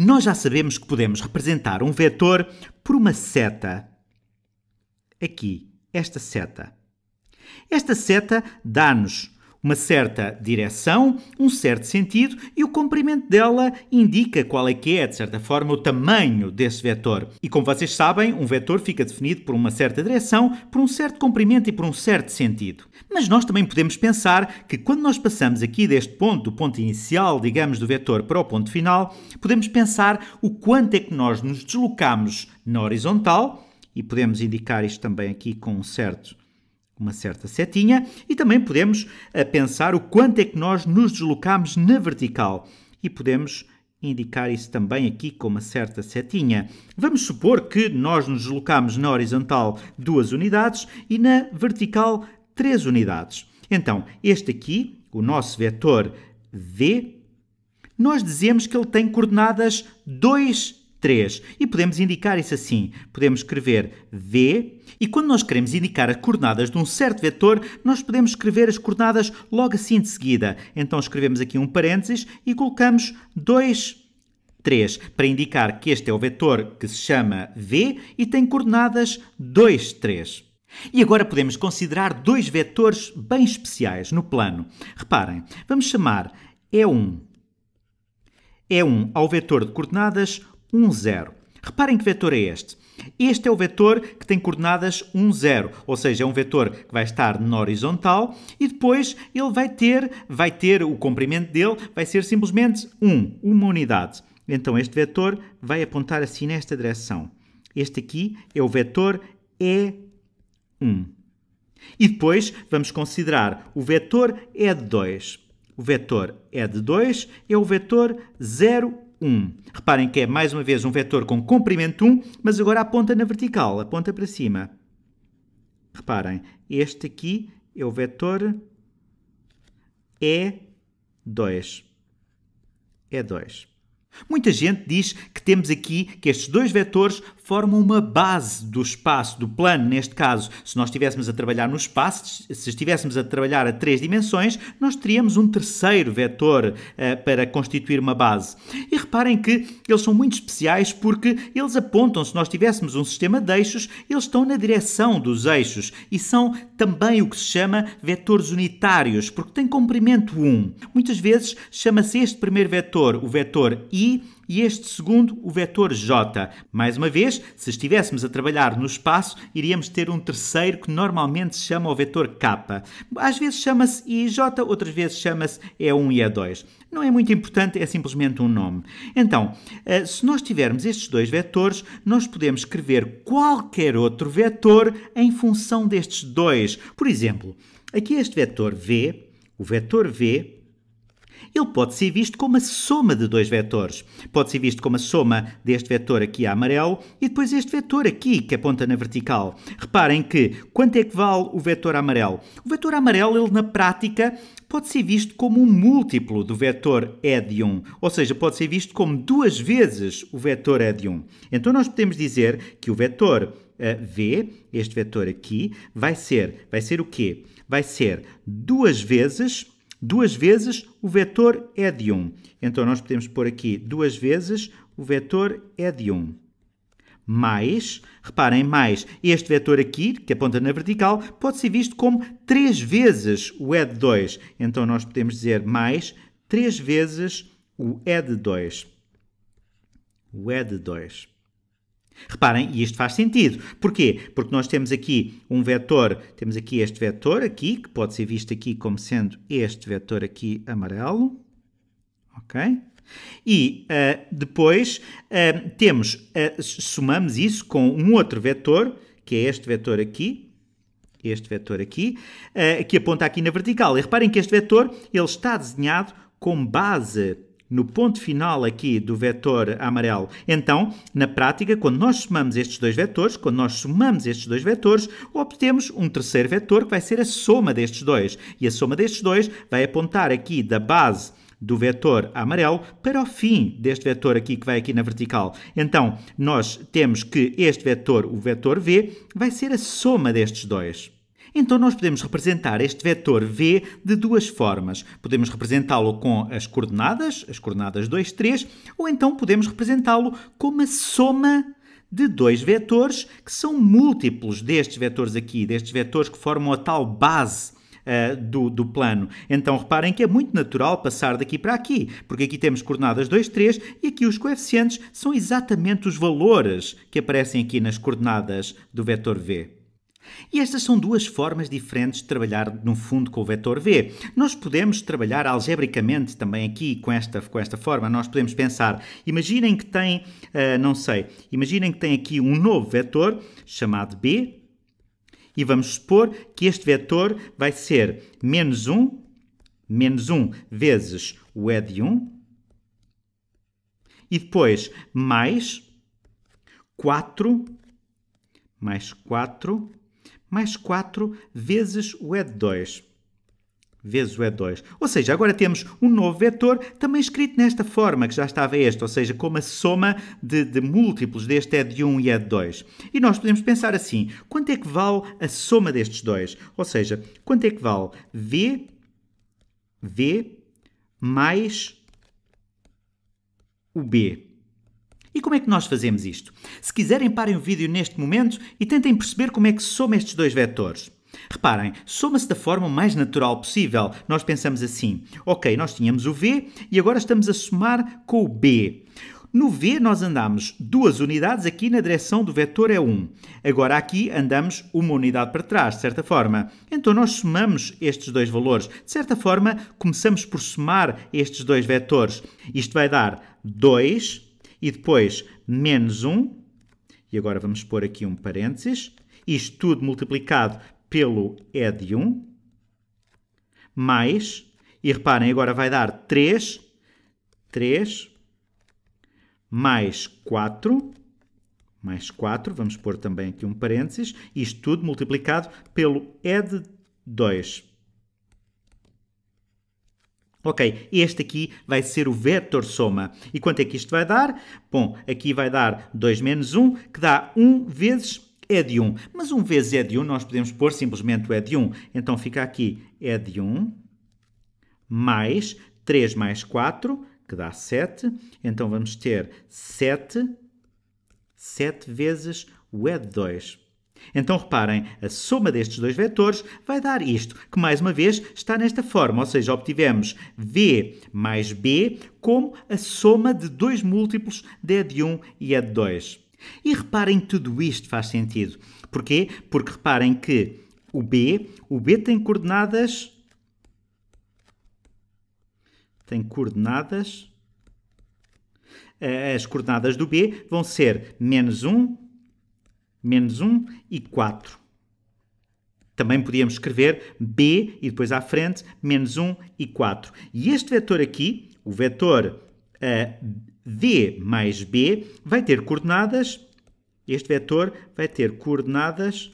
Nós já sabemos que podemos representar um vetor por uma seta. Aqui, esta seta. Esta seta dá-nos uma certa direção, um certo sentido e o comprimento dela indica qual é que é, de certa forma, o tamanho desse vetor. E como vocês sabem, um vetor fica definido por uma certa direção, por um certo comprimento e por um certo sentido. Mas nós também podemos pensar que quando nós passamos aqui deste ponto, do ponto inicial, digamos, do vetor para o ponto final, podemos pensar o quanto é que nós nos deslocamos na horizontal, e podemos indicar isto também aqui com um certo uma certa setinha, e também podemos eh, pensar o quanto é que nós nos deslocamos na vertical. E podemos indicar isso também aqui com uma certa setinha. Vamos supor que nós nos deslocamos na horizontal duas unidades e na vertical três unidades. Então, este aqui, o nosso vetor v, nós dizemos que ele tem coordenadas 2 3. E podemos indicar isso assim. Podemos escrever V e quando nós queremos indicar as coordenadas de um certo vetor, nós podemos escrever as coordenadas logo assim de seguida. Então escrevemos aqui um parênteses e colocamos 2 3 para indicar que este é o vetor que se chama V e tem coordenadas 2 3. E agora podemos considerar dois vetores bem especiais no plano. Reparem, vamos chamar E1 E1 ao vetor de coordenadas 1, 0. Reparem que vetor é este. Este é o vetor que tem coordenadas 1, 0, ou seja, é um vetor que vai estar na horizontal e depois ele vai ter, vai ter o comprimento dele, vai ser simplesmente 1, uma unidade. Então este vetor vai apontar assim nesta direção. Este aqui é o vetor E1. E depois vamos considerar o vetor E2. O vetor E2 é o vetor 0, 1. 1. Reparem que é mais uma vez um vetor com comprimento 1, mas agora aponta na vertical, aponta para cima. Reparem, este aqui é o vetor E2. E2. Muita gente diz que temos aqui que estes dois vetores formam uma base do espaço, do plano, neste caso, se nós estivéssemos a trabalhar no espaço, se estivéssemos a trabalhar a três dimensões, nós teríamos um terceiro vetor uh, para constituir uma base. E reparem que eles são muito especiais porque eles apontam, se nós tivéssemos um sistema de eixos, eles estão na direção dos eixos e são também o que se chama vetores unitários, porque têm comprimento 1. Muitas vezes chama-se este primeiro vetor o vetor I e este segundo, o vetor j. Mais uma vez, se estivéssemos a trabalhar no espaço, iríamos ter um terceiro que normalmente se chama o vetor k. Às vezes chama-se IJ, outras vezes chama-se E1 e E2. Não é muito importante, é simplesmente um nome. Então, eh, se nós tivermos estes dois vetores, nós podemos escrever qualquer outro vetor em função destes dois. Por exemplo, aqui este vetor v, o vetor v ele pode ser visto como a soma de dois vetores. Pode ser visto como a soma deste vetor aqui amarelo e depois este vetor aqui que aponta na vertical. Reparem que quanto é que vale o vetor amarelo? O vetor amarelo, ele na prática, pode ser visto como um múltiplo do vetor E de 1, ou seja, pode ser visto como duas vezes o vetor E de 1. Então nós podemos dizer que o vetor eh, V, este vetor aqui, vai ser, vai ser o quê? Vai ser duas vezes Duas vezes o vetor é de 1. Então nós podemos pôr aqui duas vezes o vetor é de 1. Mais, reparem, mais, este vetor aqui, que aponta na vertical, pode ser visto como 3 vezes o E de 2. Então nós podemos dizer mais 3 vezes o E de 2. O E de 2. Reparem, e isto faz sentido. Porquê? Porque nós temos aqui um vetor, temos aqui este vetor aqui, que pode ser visto aqui como sendo este vetor aqui amarelo, ok? E uh, depois uh, temos, uh, somamos isso com um outro vetor, que é este vetor aqui, este vetor aqui, que aponta aqui na vertical. E reparem que este vetor ele está desenhado com base no ponto final aqui do vetor amarelo. Então, na prática, quando nós somamos estes dois vetores, quando nós somamos estes dois vetores, obtemos um terceiro vetor que vai ser a soma destes dois. E a soma destes dois vai apontar aqui da base do vetor amarelo para o fim deste vetor aqui que vai aqui na vertical. Então, nós temos que este vetor, o vetor v, vai ser a soma destes dois. Então nós podemos representar este vetor v de duas formas. Podemos representá-lo com as coordenadas, as coordenadas 2, 3, ou então podemos representá-lo como a soma de dois vetores que são múltiplos destes vetores aqui, destes vetores que formam a tal base eh, do, do, plano. Então reparem que é muito natural passar daqui para aqui, porque aqui temos coordenadas 2, 3 e aqui os coeficientes são exatamente os valores que aparecem aqui nas coordenadas do vetor v. E estas são duas formas diferentes de trabalhar, no fundo, com o vetor v. Nós podemos trabalhar algebricamente também aqui com esta, com esta forma. Nós podemos pensar, imaginem que tem, uh, não sei, imaginem que tem aqui um novo vetor chamado b, e vamos supor que este vetor vai ser menos 1, menos 1 vezes o E de 1, e depois mais 4, mais 4 mais 4 vezes o E2. Vezes o E2. Ou seja, agora temos um novo vetor também escrito nesta forma, que já estava este, ou seja, como a soma de, de múltiplos deste E1 e E2. E nós podemos pensar assim: quanto é que vale a soma destes dois? Ou seja, quanto é que vale V, V mais o B? E como é que nós fazemos isto? Se quiserem, parem o vídeo neste momento e tentem perceber como é que se soma estes dois vetores. Reparem, soma-se da forma mais natural possível. Nós pensamos assim: ok, nós tínhamos o V e agora estamos a somar com o B. No V nós andamos duas unidades aqui na direção do vetor E1. É agora aqui andamos uma unidade para trás, de certa forma. Então nós somamos estes dois valores. De certa forma, começamos por somar estes dois vetores. Isto vai dar 2 e depois menos 1, e agora vamos pôr aqui um parênteses, isto tudo multiplicado pelo E é de 1, mais, e reparem, agora vai dar 3, 3, mais 4, mais 4, vamos pôr também aqui um parênteses, isto tudo multiplicado pelo E é de 2. Ok, este aqui vai ser o vetor soma. E quanto é que isto vai dar? Bom, aqui vai dar 2 menos 1, que dá 1 vezes E de 1. Mas 1 vezes E de 1, nós podemos pôr simplesmente o E de 1. Então fica aqui E de 1 mais 3 mais 4, que dá 7. Então vamos ter 7, 7 vezes o E de 2. Então reparem, a soma destes dois vetores vai dar isto, que mais uma vez está nesta forma, ou seja, obtivemos v mais b como a soma de dois múltiplos é de E é de 1 e e de 2. E reparem que tudo isto faz sentido. Porquê? Porque reparem que o b, o b tem coordenadas tem coordenadas eh, as coordenadas do b vão ser menos 1 menos 1 e 4. Também podíamos escrever b e depois à frente menos 1 e 4. E este vetor aqui, o vetor uh, d mais b, vai ter coordenadas. Este vetor vai ter coordenadas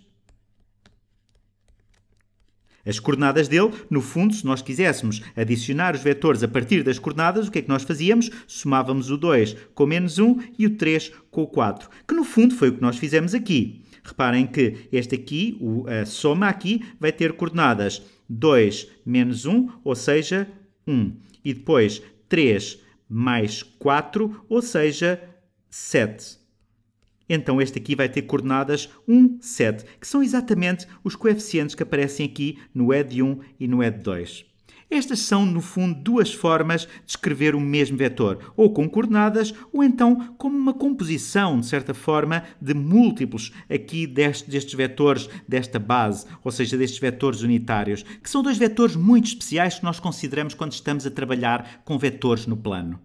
as coordenadas dele, no fundo, se nós quiséssemos adicionar os vetores a partir das coordenadas, o que é que nós fazíamos? Somávamos o 2 com menos 1 e o 3 com o 4, que no fundo foi o que nós fizemos aqui. Reparem que este aqui, a soma aqui, vai ter coordenadas 2 menos 1, ou seja, 1. E depois 3 mais 4, ou seja, 7. Então este aqui vai ter coordenadas 1, 7, que são exatamente os coeficientes que aparecem aqui no ED1 e no ED2. Estas são, no fundo, duas formas de escrever o mesmo vetor, ou com coordenadas, ou então como uma composição, de certa forma, de múltiplos aqui destes vetores, desta base, ou seja, destes vetores unitários, que são dois vetores muito especiais que nós consideramos quando estamos a trabalhar com vetores no plano.